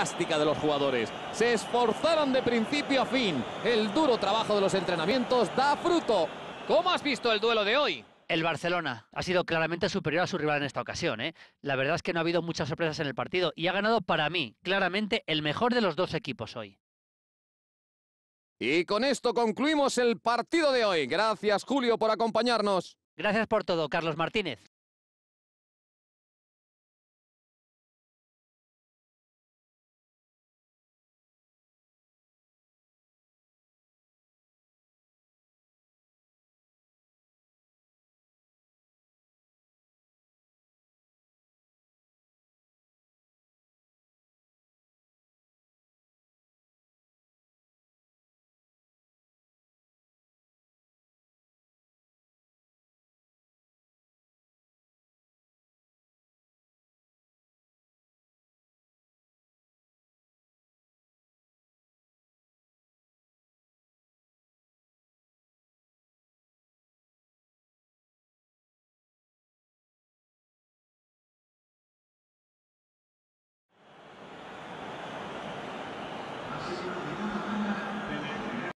de los jugadores. Se esforzaron de principio a fin. El duro trabajo de los entrenamientos da fruto. ¿Cómo has visto el duelo de hoy? El Barcelona ha sido claramente superior a su rival en esta ocasión. ¿eh? La verdad es que no ha habido muchas sorpresas en el partido y ha ganado para mí, claramente, el mejor de los dos equipos hoy. Y con esto concluimos el partido de hoy. Gracias, Julio, por acompañarnos. Gracias por todo, Carlos Martínez.